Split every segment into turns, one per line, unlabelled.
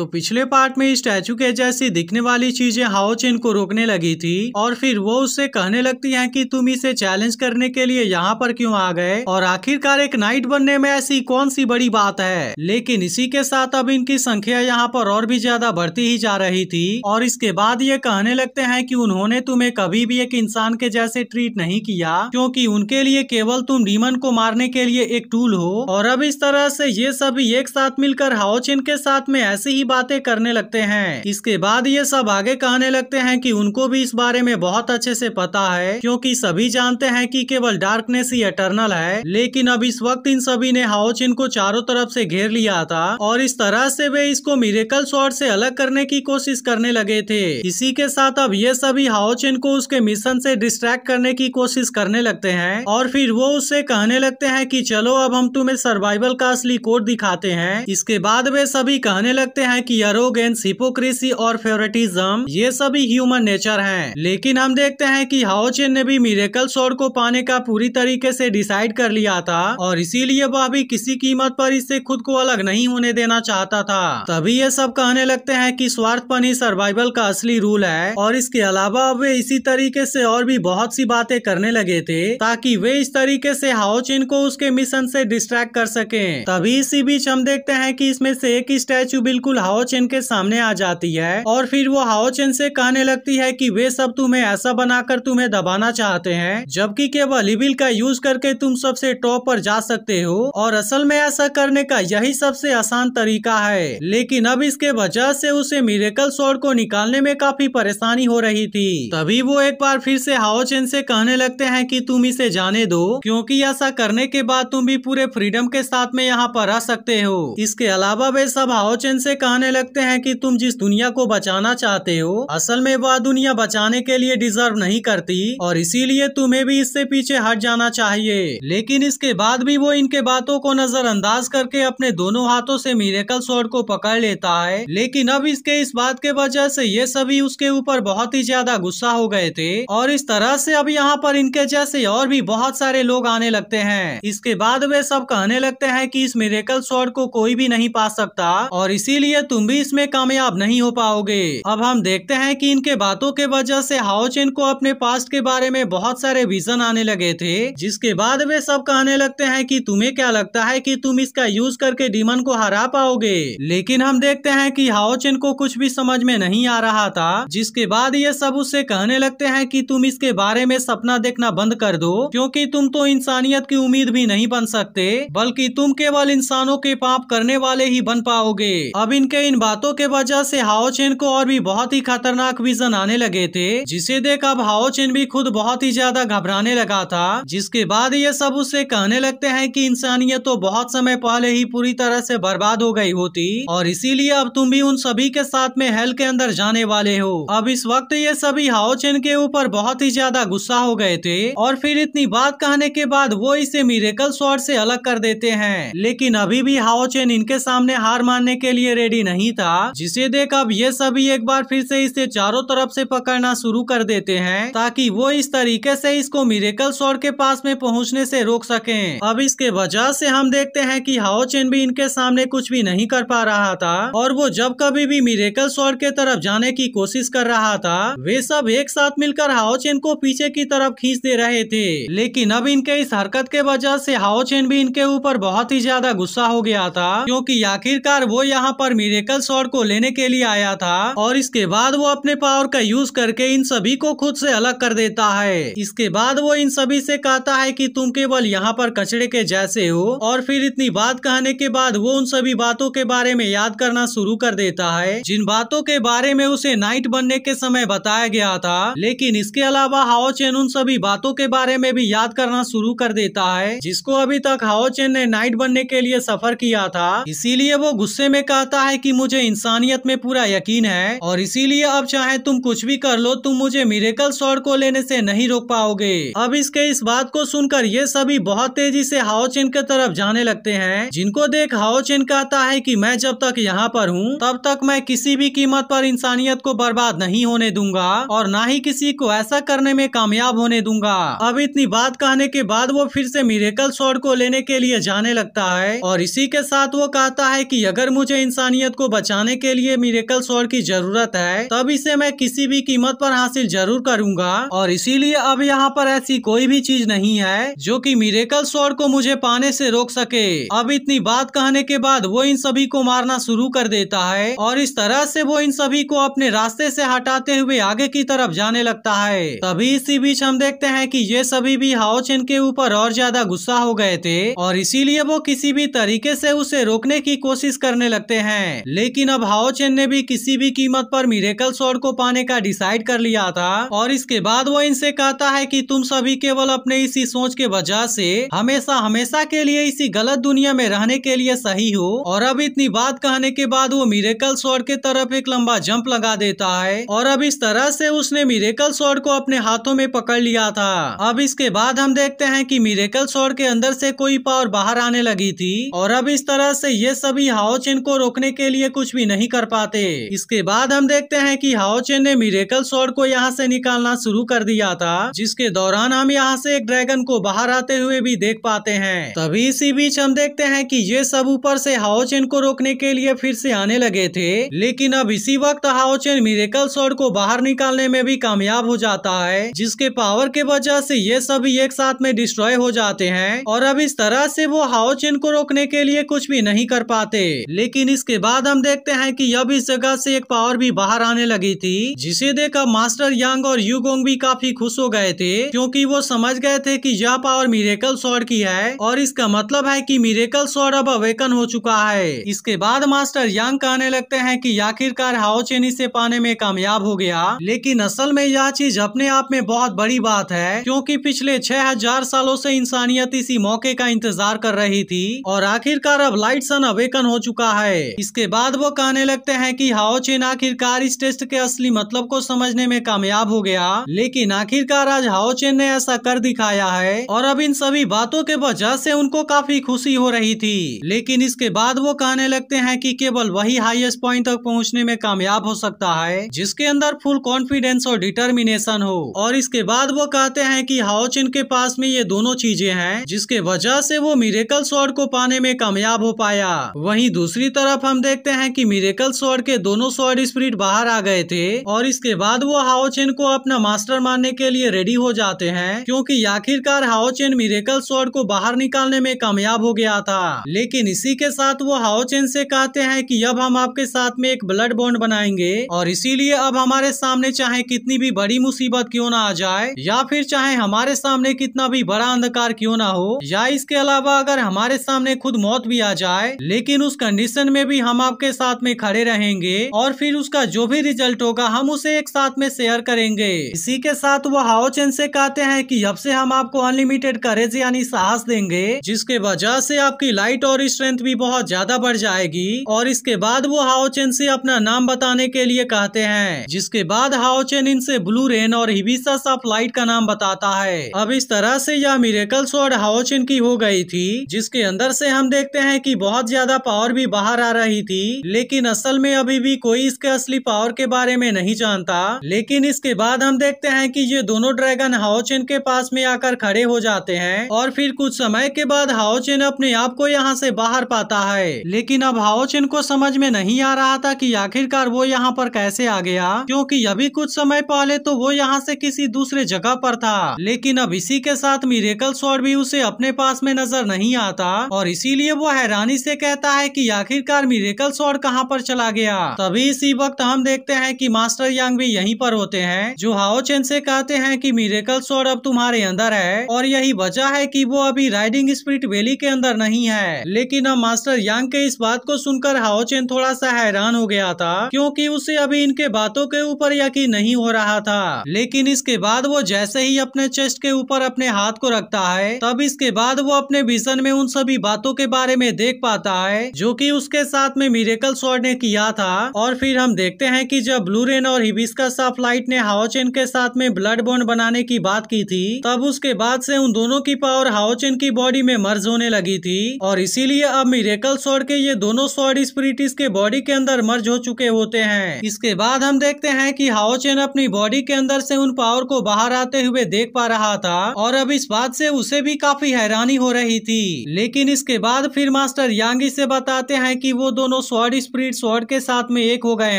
तो पिछले पार्ट में स्टैचू के जैसी दिखने वाली चीजें चेन को रोकने लगी थी और फिर वो उससे कहने लगती है कि तुम इसे चैलेंज करने के लिए यहाँ पर क्यों आ गए और आखिरकार एक नाइट बनने में ऐसी कौन सी बड़ी बात है लेकिन इसी के साथ अब इनकी संख्या यहाँ पर और भी ज्यादा बढ़ती ही जा रही थी और इसके बाद ये कहने लगते हैं कि उन्होंने तुम्हें कभी भी एक इंसान के जैसे ट्रीट नहीं किया क्योंकि उनके लिए केवल तुम डीमन को मारने के लिए एक टूल हो और अब इस तरह से ये सभी एक साथ मिलकर हाउचिन के साथ में ऐसे ही बातें करने लगते हैं इसके बाद ये सब आगे कहने लगते हैं कि उनको भी इस बारे में बहुत अच्छे से पता है क्योंकि सभी जानते हैं कि केवल डार्कनेस ही एटर्नल है लेकिन अब इस वक्त इन सभी ने हाउचिन को चारों तरफ से घेर लिया था और इस तरह से वे इसको मिरेकल शॉर्ट से अलग करने की कोशिश करने लगे थे इसी के साथ अब ये सभी हाउचिन को उसके मिशन से डिस्ट्रैक्ट करने की कोशिश करने लगते है और फिर वो उससे कहने लगते है की चलो अब हम तुम्हें सर्वाइवल का असली कोड दिखाते हैं इसके बाद वे सभी कहने लगते है हैं कि यरोगेंस हिपोक्रेसी और फेवरेटिज्म ये सभी ह्यूमन नेचर हैं लेकिन हम देखते हैं कि हाउचेन ने भी मिरेकल सोर्ड को पाने का पूरी तरीके से डिसाइड कर लिया था और इसीलिए वह भी किसी कीमत पर इससे खुद को अलग नहीं होने देना चाहता था तभी ये सब कहने लगते है की स्वार्थपन ही सर्वाइवल का असली रूल है और इसके अलावा वे इसी तरीके ऐसी और भी बहुत सी बातें करने लगे थे ताकि वे इस तरीके ऐसी हाउचेन को उसके मिशन ऐसी डिस्ट्रैक्ट कर सके तभी इसी बीच हम देखते हैं कि इसमें से एक स्टैचू बिल्कुल हाओ चेन के सामने आ जाती है और फिर वो हाओ चेन से कहने लगती है कि वे सब तुम्हें ऐसा बनाकर तुम्हें दबाना चाहते हैं जबकि केवल इविल का यूज करके तुम सबसे टॉप पर जा सकते हो और असल में ऐसा करने का यही सबसे आसान तरीका है लेकिन अब इसके वजह से उसे मिरेकल स्वॉर्ड को निकालने में काफी परेशानी हो रही थी तभी वो एक बार फिर से हाओ चेन से कहने लगते है की तुम इसे जाने दो क्योंकि ऐसा करने के बाद तुम भी पूरे फ्रीडम के साथ में यहाँ पर आ सकते हो इसके अलावा वे सब हाओ चेन से कहने लगते हैं कि तुम जिस दुनिया को बचाना चाहते हो असल में वह दुनिया बचाने के लिए डिजर्व नहीं करती और इसीलिए तुम्हें भी इससे पीछे हट जाना चाहिए लेकिन इसके बाद भी वो इनके बातों को नजरअंदाज करके अपने दोनों हाथों से मिरेकल स्वर्ड को पकड़ लेता है लेकिन अब इसके इस बात के वजह से ये सभी उसके ऊपर बहुत ही ज्यादा गुस्सा हो गए थे और इस तरह से अब यहाँ पर इनके जैसे और भी बहुत सारे लोग आने लगते हैं इसके बाद वे सब कहने लगते हैं कि इस मिरेकल स्वर्ड को कोई भी नहीं पा सकता और इसीलिए लिए तुम भी इसमें कामयाब नहीं हो पाओगे अब हम देखते हैं कि इनके बातों के वजह से हाओचेन को अपने पास्ट के बारे में बहुत सारे विजन आने लगे थे जिसके बाद वे सब कहने लगते हैं कि तुम्हें क्या लगता है कि तुम इसका यूज करके डीमन को हरा पाओगे लेकिन हम देखते हैं कि हाओचेन को कुछ भी समझ में नहीं आ रहा था जिसके बाद ये सब उससे कहने लगते है की तुम इसके बारे में सपना देखना बंद कर दो क्यूँकी तुम तो इंसानियत की उम्मीद भी नहीं बन सकते बल्कि तुम केवल इंसानों के पाप करने वाले ही बन पाओगे अब इन के इन बातों के वजह से हाओ चेन को और भी बहुत ही खतरनाक विजन आने लगे थे जिसे देख अब हाओ चेन भी खुद बहुत ही ज्यादा घबराने लगा था जिसके बाद ये सब उससे कहने लगते है की इंसानियत तो बहुत समय पहले ही पूरी तरह से बर्बाद हो गई होती और इसीलिए अब तुम भी उन सभी के साथ में हेल के अंदर जाने वाले हो अब इस वक्त ये सभी हाओ चेन के ऊपर बहुत ही ज्यादा गुस्सा हो गए थे और फिर इतनी बात कहने के बाद वो इसे मिरेकल स्वॉर्ड से अलग कर देते हैं लेकिन अभी भी हाओ चेन इनके सामने हार मानने के लिए रेडी ही नहीं था जिसे देख अब ये सभी एक बार फिर से इसे चारों तरफ से पकड़ना शुरू कर देते हैं ताकि वो इस तरीके से इसको मिरेकल स्वर के पास में पहुंचने से रोक सके अब इसके वजह से हम देखते हैं कि हाओ चेन भी इनके सामने कुछ भी नहीं कर पा रहा था और वो जब कभी भी मिरेकल स्वर के तरफ जाने की कोशिश कर रहा था वे सब एक साथ मिलकर हाओ चेन को पीछे की तरफ खींच दे रहे थे लेकिन अब इनके इस हरकत के वजह से हाओ चेन भी इनके ऊपर बहुत ही ज्यादा गुस्सा हो गया था क्यूँकी आखिरकार वो यहाँ पर मिरेकल सॉर्ड को लेने के लिए आया था और इसके बाद वो अपने पावर का यूज करके इन सभी को खुद से अलग कर देता है इसके बाद वो इन सभी से कहता है कि तुम केवल यहाँ पर कचड़े के जैसे हो और फिर इतनी बात कहने के बाद वो उन सभी बातों के बारे में याद करना शुरू कर देता है जिन बातों के बारे में उसे नाइट बनने के समय बताया गया था लेकिन इसके अलावा हाओ चेन उन सभी बातों के बारे में भी याद करना शुरू कर देता है जिसको अभी तक हाओ चेन ने नाइट बनने के लिए सफर किया था इसीलिए वो गुस्से में कहता है कि मुझे इंसानियत में पूरा यकीन है और इसीलिए अब चाहे तुम कुछ भी कर लो तुम मुझे मिरेकल शॉट को लेने से नहीं रोक पाओगे अब इसके इस बात को सुनकर ये सभी बहुत तेजी से हाओचेन के तरफ जाने लगते हैं जिनको देख हाओचेन कहता है कि मैं जब तक यहाँ पर हूँ तब तक मैं किसी भी कीमत पर इंसानियत को बर्बाद नहीं होने दूंगा और ना ही किसी को ऐसा करने में कामयाब होने दूंगा अब इतनी बात कहने के बाद वो फिर से मिरेकल शॉट को लेने के लिए जाने लगता है और इसी के साथ वो कहता है की अगर मुझे इंसानियत शख्सियत को बचाने के लिए मिरेकल शोर की जरूरत है तब इसे मैं किसी भी कीमत पर हासिल जरूर करूंगा और इसीलिए अब यहाँ पर ऐसी कोई भी चीज नहीं है जो कि मिरेकल शोर को मुझे पाने से रोक सके अब इतनी बात कहने के बाद वो इन सभी को मारना शुरू कर देता है और इस तरह से वो इन सभी को अपने रास्ते से हटाते हुए आगे की तरफ जाने लगता है तभी इसी बीच हम देखते हैं कि ये सभी भी हाओचेन के ऊपर और ज्यादा गुस्सा हो गए थे और इसीलिए वो किसी भी तरीके से उसे रोकने की कोशिश करने लगते हैं हैं लेकिन अब चेन ने भी किसी भी कीमत पर मिरेकल स्वर्ड को पाने का डिसाइड कर लिया था और इसके बाद वो इनसे कहता है कि तुम सभी केवल अपने इसी सोच के वजह से हमेशा हमेशा के लिए इसी गलत दुनिया में रहने के लिए सही हो और अब इतनी बात कहने के बाद वो मिरेकल स्वर्ड के तरफ एक लंबा जंप लगा देता है और अब इस तरह से उसने मिरेकल स्वर्ड को अपने हाथों में पकड़ लिया था अब इसके बाद हम देखते हैं कि मिरेकल स्वर्ड के अंदर से कोई पावर बाहर आने लगी थी और अब इस तरह से ये सभी हाओचेन को रोकने के लिए कुछ भी नहीं कर पाते इसके बाद हम देखते हैं कि हाओचेन ने मिरेकल शॉर्ट को यहाँ से निकालना शुरू कर दिया था जिसके दौरान हम यहाँ से एक ड्रैगन को बाहर आते हुए भी देख पाते हैं तभी इसी बीच हम देखते हैं कि ये सब ऊपर से हाउचेन को रोकने के लिए फिर से आने लगे थे लेकिन अब इसी वक्त हाउचेन मिरेकल शॉर्ट को बाहर निकालने में भी कामयाब हो जाता है जिसके पावर के वजह से ये सभी एक साथ में डिस्ट्रॉय हो जाते हैं और अब इस तरह से वो हाउचेन को रोकने के लिए कुछ भी नहीं कर पाते लेकिन इसके बाद बाद हम देखते हैं कि अब इस जगह से एक पावर भी बाहर आने लगी थी जिसे देखकर मास्टर यांग और युगोंग भी काफी खुश हो गए थे क्योंकि वो समझ गए थे कि यह पावर मिरेकल सॉर्ड की है और इसका मतलब है कि मिरेकल सॉर्ड अब अवेकन हो चुका है इसके बाद मास्टर यांग कहने लगते है की आखिरकार हाओचेन से पाने में कामयाब हो गया लेकिन असल में यह चीज अपने आप में बहुत बड़ी बात है क्योंकि पिछले छह हजार सालों से इंसानियत इसी मौके का इंतजार कर रही थी और आखिरकार अब लाइट सन अवेकन हो चुका है इसके इसके बाद वो कहने लगते हैं कि हाओ चेन आखिरकार इस टेस्ट के असली मतलब को समझने में कामयाब हो गया लेकिन आखिरकार आज हाओ चेन ने ऐसा कर दिखाया है और अब इन सभी बातों के वजह से उनको काफी खुशी हो रही थी लेकिन इसके बाद वो कहने लगते हैं कि केवल वही हाईएस्ट पॉइंट तक पहुंचने में कामयाब हो सकता है जिसके अंदर फुल कॉन्फिडेंस और डिटर्मिनेशन हो और इसके बाद वो कहते हैं कि हाउचिन के पास में ये दोनों चीजें हैं जिसके वजह से वो मिरेकल स्वॉर्ड को पाने में कामयाब हो पाया वहीं दूसरी तरफ हम देख देखते हैं कि मिरेकल स्वर के दोनों स्वॉर्ड स्प्रिट बाहर आ गए थे और इसके बाद वो हाओचेन को अपना मास्टर मानने के लिए रेडी हो जाते हैं क्योंकि आखिरकार हाओचेन मिरेकल स्वॉर्ड को बाहर निकालने में कामयाब हो गया था लेकिन इसी के साथ वो हाओचेन से कहते हैं कि अब हम आपके साथ में एक ब्लड बॉन्ड बनाएंगे और इसीलिए अब हमारे सामने चाहे कितनी भी बड़ी मुसीबत क्यों ना आ जाए या फिर चाहे हमारे सामने कितना भी बड़ा अंधकार क्यों ना हो या इसके अलावा अगर हमारे सामने खुद मौत भी आ जाए लेकिन उस कंडीशन में भी हम आपके साथ में खड़े रहेंगे और फिर उसका जो भी रिजल्ट होगा हम उसे एक साथ में शेयर करेंगे इसी के साथ वो हाओ चेन से कहते हैं कि अब से हम आपको अनलिमिटेड करेज यानी साहस देंगे जिसके वजह से आपकी लाइट और स्ट्रेंथ भी बहुत ज्यादा बढ़ जाएगी और इसके बाद वो हाओचेन से अपना नाम बताने के लिए कहते हैं जिसके बाद हाओचेन इनसे ब्लू रेन और हिबिसस ऑफ लाइट का नाम बताता है अब इस तरह से यह मिरेकल स्वॉर्ड चेन की हो गई थी जिसके अंदर से हम देखते हैं कि बहुत ज्यादा पावर भी बाहर आ रही थी थी लेकिन असल में अभी भी कोई इसके असली पावर के बारे में नहीं जानता लेकिन इसके बाद हम देखते हैं कि ये दोनों ड्रैगन हाउचेन के पास में आकर खड़े हो जाते हैं और फिर कुछ समय के बाद हाउचेन अपने आप को यहाँ से बाहर पाता है लेकिन अब हाउचेन को समझ में नहीं आ रहा था की आखिरकार वो यहाँ पर कैसे आ गया क्यूँकी अभी कुछ समय पहले तो वो यहाँ से किसी दूसरे जगह पर था लेकिन अब इसी के साथ मिरेकल स्वर भी उसे अपने पास में नजर नहीं आता और इसीलिए वो हैरानी से कहता है कि आखिरकार मिरेकल माइकल स्वॉर्ड कहाँ पर चला गया तभी इसी वक्त हम देखते हैं कि मास्टर यांग भी यहीं पर होते हैं जो हाओ चेन से कहते हैं कि मिरेकल स्वॉर्ड अब तुम्हारे अंदर है और यही वजह है कि वो अभी राइडिंग स्प्रिट वैली के अंदर नहीं है लेकिन अब मास्टर यांग के इस बात को सुनकर हाओ चेन थोड़ा सा हैरान हो गया था क्यूँकी उसे अभी इनके बातों के ऊपर यकीन नहीं हो रहा था लेकिन इसके बाद वो जैसे ही अपने चेस्ट के ऊपर अपने हाथ को रखता है तब इसके बाद वो अपने विजन में उन सभी बातों के बारे में देख पाता है जो कि उसके साथ में मिरेकल शॉट ने किया था और फिर हम देखते हैं कि जब ब्लू रेन और हिबिस्का साफ लाइट ने हाओचेन के साथ में ब्लड बॉन्ड बनाने की बात की थी तब उसके बाद से उन दोनों की पावर हाओचेन की बॉडी में मर्ज होने लगी थी और इसीलिए अब मिरेकल शॉट के ये दोनों शॉट स्पिरिटिस के बॉडी के अंदर मर्ज हो चुके होते हैं इसके बाद हम देखते हैं की हाओचेन अपनी बॉडी के अंदर से उन पावर को बाहर आते हुए देख पा रहा था और अब इस बात से उसे भी काफी हैरानी हो रही थी लेकिन इसके बाद फिर मास्टर यांगी से बताते हैं कि वो दोनों दोनों स्वॉर्ड स्प्रिट स्वॉर्ड के साथ में एक हो गए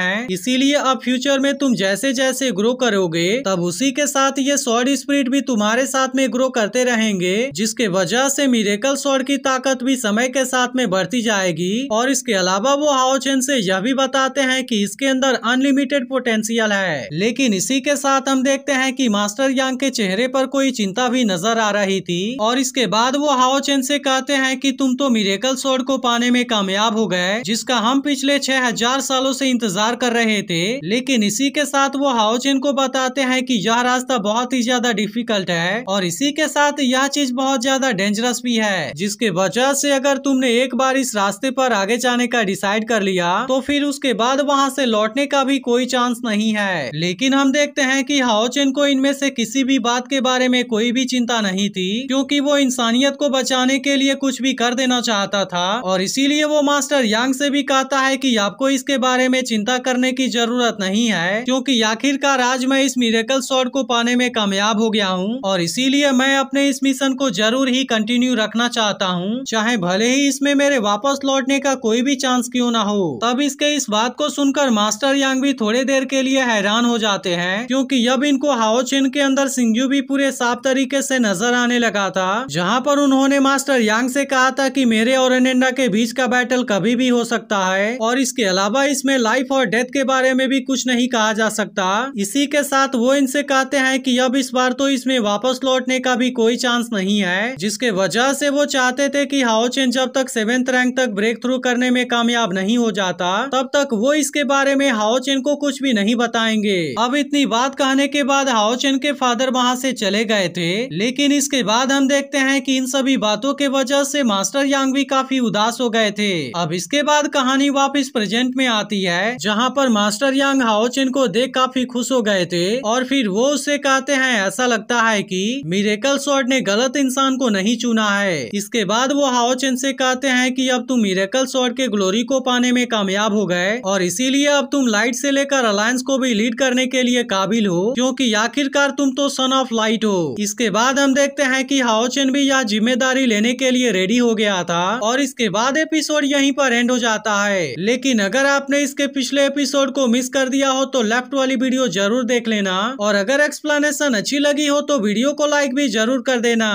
हैं इसीलिए अब फ्यूचर में तुम जैसे जैसे ग्रो करोगे तब उसी के साथ ये स्वॉर्ड स्प्रिट भी तुम्हारे साथ में ग्रो करते रहेंगे जिसके वजह से मिरेकल स्वॉर्ड की ताकत भी समय के साथ में बढ़ती जाएगी और इसके अलावा वो हाओचेन से यह भी बताते हैं कि इसके अंदर अनलिमिटेड पोटेंशियल है लेकिन इसी के साथ हम देखते हैं कि मास्टर यांग के चेहरे पर कोई चिंता भी नजर आ रही थी और इसके बाद वो हाओचेन से कहते हैं कि तुम तो मिरेकल स्वॉर्ड को पाने में कामयाब हो गए जिसका हम पिछले छह हजार सालों से इंतजार कर रहे थे लेकिन इसी के साथ वो हाउचेन को बताते हैं कि यह रास्ता बहुत ही ज्यादा डिफिकल्ट है और इसी के साथ यह चीज बहुत ज्यादा डेंजरस भी है जिसके वजह से अगर तुमने एक बार इस रास्ते पर आगे जाने का डिसाइड कर लिया तो फिर उसके बाद वहाँ से लौटने का भी कोई चांस नहीं है लेकिन हम देखते हैं की हाउचेन को इनमें से किसी भी बात के बारे में कोई भी चिंता नहीं थी क्योंकि वो इंसानियत को बचाने के लिए कुछ भी कर देना चाहता था और इसीलिए वो मास्टर यांग से से भी कहता है कि आपको इसके बारे में चिंता करने की जरूरत नहीं है क्योंकि आखिरकार आज मैं इस मिरेकल शॉट को पाने में कामयाब हो गया हूँ और इसीलिए मैं अपने इस मिशन को जरूर ही कंटिन्यू रखना चाहता हूँ चाहे भले ही इसमें मेरे वापस लौटने का कोई भी चांस क्यों ना हो तब इसके इस बात को सुनकर मास्टर यांग भी थोड़े देर के लिए हैरान हो जाते हैं क्योंकि जब इनको हाओ के अंदर सिंगू भी पूरे साफ तरीके से नजर आने लगा था जहाँ पर उन्होंने मास्टर यांग से कहा था कि मेरे और अनेंडा के बीच का बैटल कभी भी हो सकता सकता है और इसके अलावा इसमें लाइफ और डेथ के बारे में भी कुछ नहीं कहा जा सकता इसी के साथ वो इनसे कहते हैं कि अब इस बार तो इसमें वापस लौटने का भी कोई चांस नहीं है जिसके वजह से वो चाहते थे कि हाओचेन जब तक सेवेंथ रैंक तक ब्रेक थ्रू करने में कामयाब नहीं हो जाता तब तक वो इसके बारे में चेन को कुछ भी नहीं बताएंगे अब इतनी बात कहने के बाद चेन के फादर वहाँ से चले गए थे लेकिन इसके बाद हम देखते हैं कि इन सभी बातों के वजह से मास्टर यांग भी काफी उदास हो गए थे अब इसके बाद बाद कहानी वापस प्रेजेंट में आती है जहाँ पर मास्टर यांग हाउच को देख काफी खुश हो गए थे और फिर वो उससे कहते हैं ऐसा लगता है कि मिरेकल स्वॉर्ड ने गलत इंसान को नहीं चुना है इसके बाद वो हाओचेन से कहते हैं कि अब तुम मिरेकल स्वॉर्ड के ग्लोरी को पाने में कामयाब हो गए और इसीलिए अब तुम लाइट से लेकर अलायंस को भी लीड करने के लिए काबिल हो क्यूँकी आखिरकार तुम तो सन ऑफ लाइट हो इसके बाद हम देखते हैं की हाओचेन भी यह जिम्मेदारी लेने के लिए रेडी हो गया था और इसके बाद एपिसोड यहीं पर एंड हो जाता आता है लेकिन अगर आपने इसके पिछले एपिसोड को मिस कर दिया हो तो लेफ्ट वाली वीडियो जरूर देख लेना और अगर एक्सप्लेनेशन अच्छी लगी हो तो वीडियो को लाइक भी जरूर कर देना